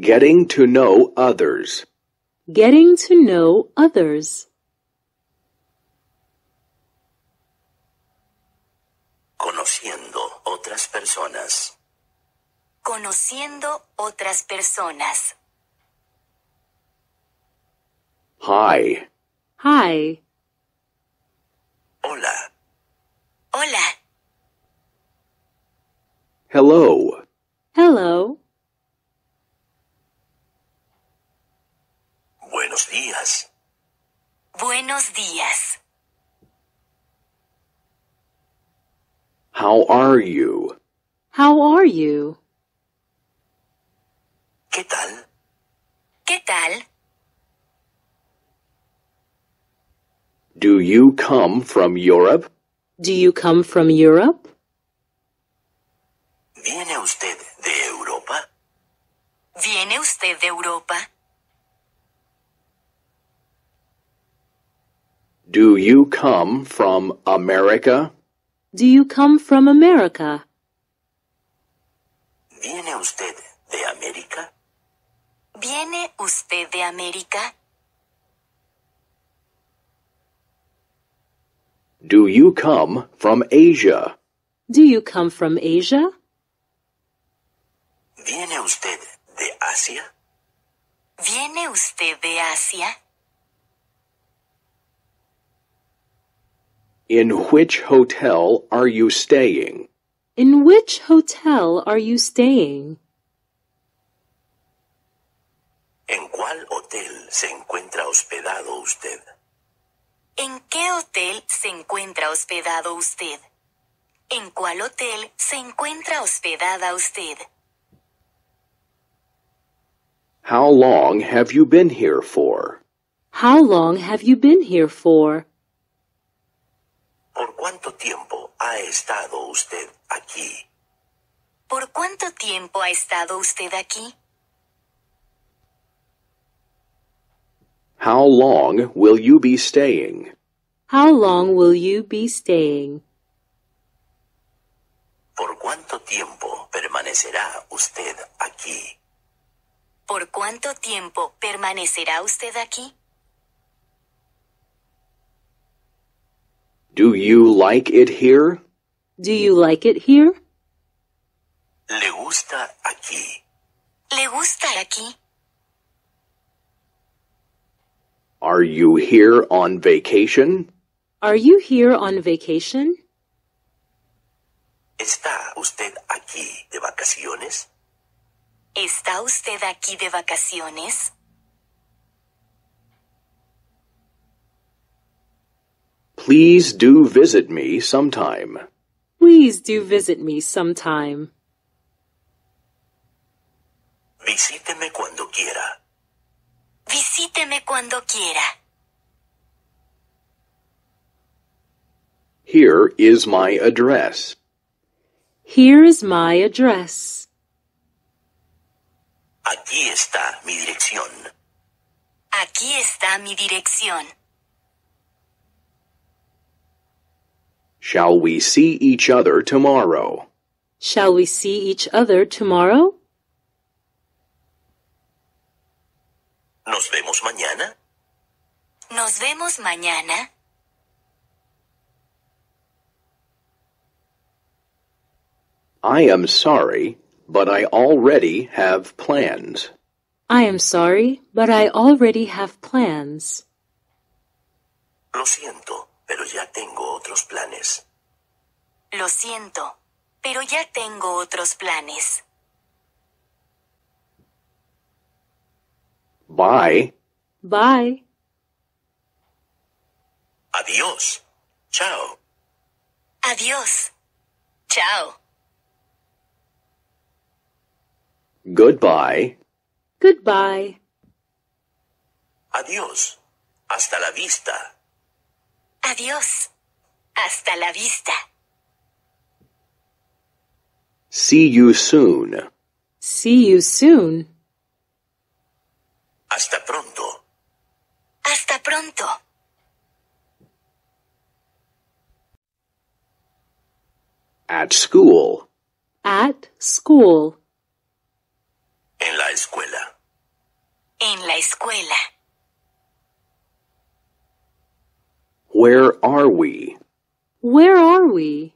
Getting to know others. Getting to know others. Conociendo otras personas. Conociendo otras personas. Hi. Hi. Hola. Hola. Hello. Hello. buenos días. Buenos días. How are you? How are you? ¿Qué tal? ¿Qué tal? Do you come from Europe? Do you come from Europe? ¿Viene usted de Europa? ¿Viene usted de Europa? Do you come from America? Do you come from America? ¿Viene usted de América? ¿Viene usted de América? Do you come from Asia? Do you come from Asia? ¿Viene usted de Asia? ¿Viene usted de Asia? In which hotel are you staying? In which hotel are you staying? ¿En cuál hotel se encuentra hospedado usted? ¿En qué hotel se encuentra hospedado usted? ¿En cuál hotel se encuentra hospedada usted? How long have you been here for? How long have you been here for? ¿Por cuánto tiempo ha estado usted aquí? ¿Por cuánto tiempo ha estado usted aquí? How long will you be staying? How long will you be staying? ¿Por cuánto tiempo permanecerá usted aquí? ¿Por cuánto tiempo permanecerá usted aquí? Do you like it here? Do you like it here? Le gusta aquí. Le gusta aquí. Are you here on vacation? Are you here on vacation? ¿Está usted aquí de vacaciones? ¿Está usted aquí de vacaciones? Please do visit me sometime. Please do visit me sometime. Visíteme cuando quiera. Visíteme cuando quiera. Here is my address. Here is my address. Aquí está mi dirección. Aquí está mi dirección. Shall we see each other tomorrow? Shall we see each other tomorrow? Nos vemos mañana. Nos vemos mañana. I am sorry, but I already have plans. I am sorry, but I already have plans. Lo siento, pero ya tengo otros planes. Lo siento, pero ya tengo otros planes. Bye. Bye. Adiós. Chao. Adiós. Chao. Goodbye. Goodbye. Adiós. Hasta la vista. Adiós. Hasta la vista. See you soon. See you soon. Hasta pronto. Hasta pronto. At school. At school. En la escuela. En la escuela. Where are we? Where are we?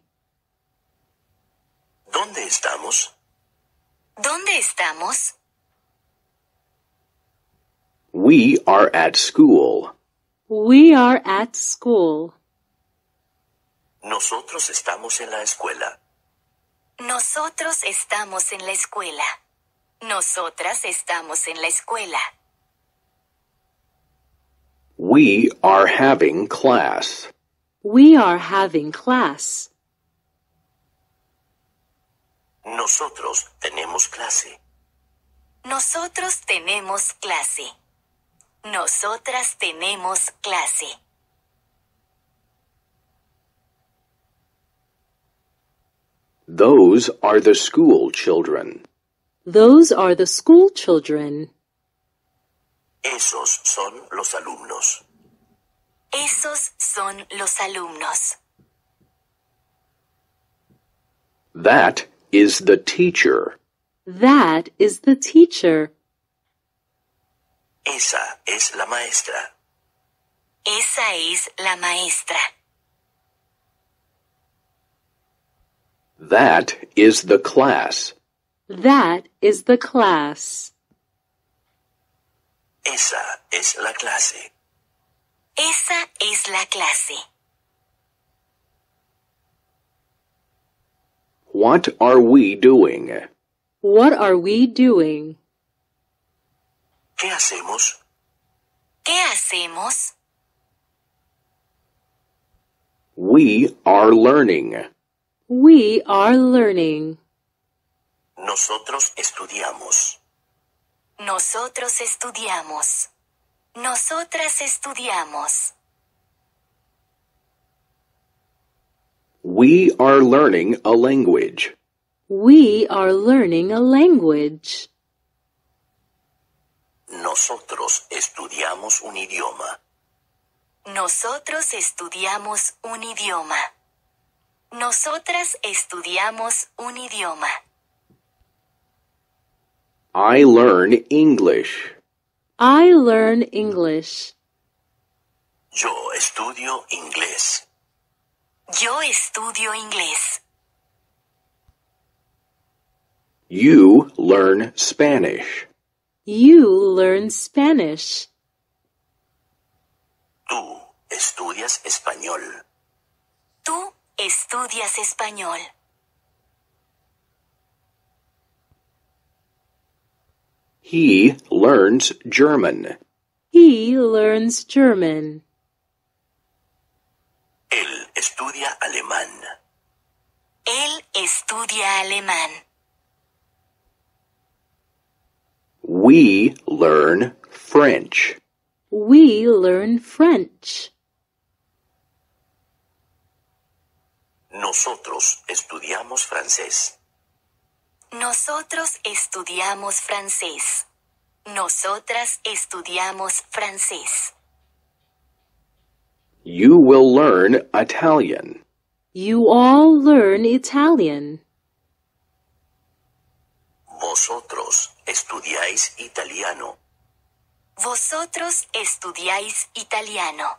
¿Dónde estamos? ¿Dónde estamos? We are at school. We are at school. Nosotros estamos en la escuela. Nosotros estamos en la escuela. Nosotras estamos en la escuela. We are having class. We are having class. Nosotros tenemos clase. Nosotros tenemos clase. Nosotras tenemos clase. Those are the school children. Those are the school children. Esos son los alumnos. Esos son los alumnos. That is the teacher. That is the teacher. Esa es la maestra. Esa es la maestra. That is the class. That is the class. Esa es la clase. Esa es la clase. What are we doing? What are we doing? ¿Qué hacemos? ¿Qué hacemos? We are learning. We are learning. Nosotros estudiamos. Nosotros estudiamos. Nosotras estudiamos. We are learning a language. We are learning a language. Nosotros estudiamos un idioma. Nosotros estudiamos un idioma. Nosotras estudiamos un idioma. I learn English. I learn English. Yo estudio inglés. Yo estudio inglés. You learn Spanish. You learn Spanish. Tú estudias español. Tú estudias español. He learns German. He learns German. Él estudia alemán. Él estudia alemán. We learn French. We learn French. Nosotros estudiamos francés. Nosotros estudiamos francés. Nosotras estudiamos francés. You will learn Italian. You all learn Italian. Vosotros estudiáis italiano. Vosotros estudiáis italiano.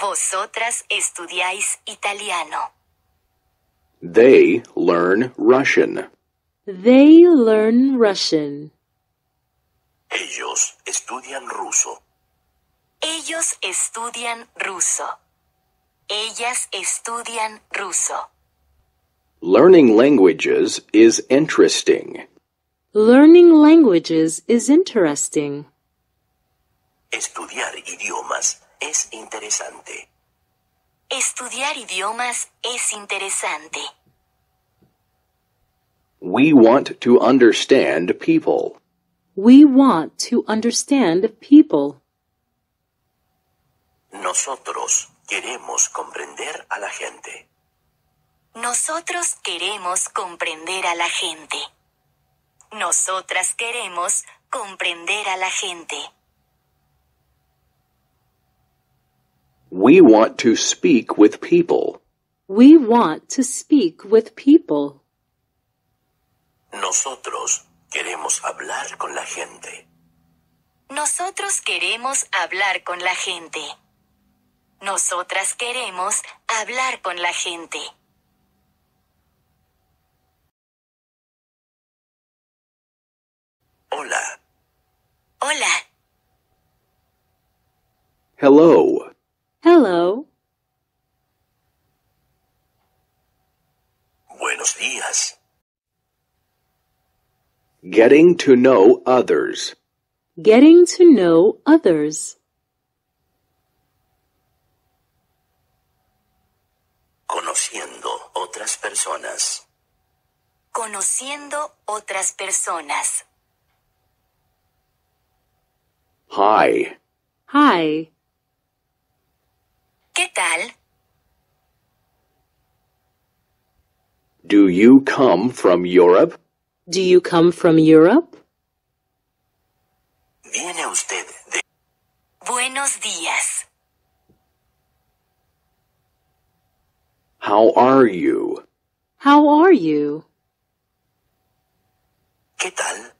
Vosotras estudiáis italiano. They learn Russian. They learn Russian. Ellos estudian ruso. Ellos estudian ruso. Ellas estudian ruso. Learning languages is interesting. Learning languages is interesting. Estudiar idiomas es interesante. Estudiar idiomas es interesante. We want to understand people. We want to understand people. Nosotros queremos comprender a la gente. Nosotros queremos comprender a la gente. Nosotras queremos comprender a la gente. We want to speak with people. We want to speak with people. Nosotros queremos hablar con la gente. Nosotros queremos hablar con la gente. Nosotras queremos hablar con la gente. Hola. Hola. Hello. Hello. Buenos días. Getting to know others. Getting to know others. Conociendo otras personas. Conociendo otras personas. Hi. Hi. ¿Qué tal? Do you come from Europe? Do you come from Europe? Viene usted de... Buenos días. How are you? How are you? ¿Qué tal?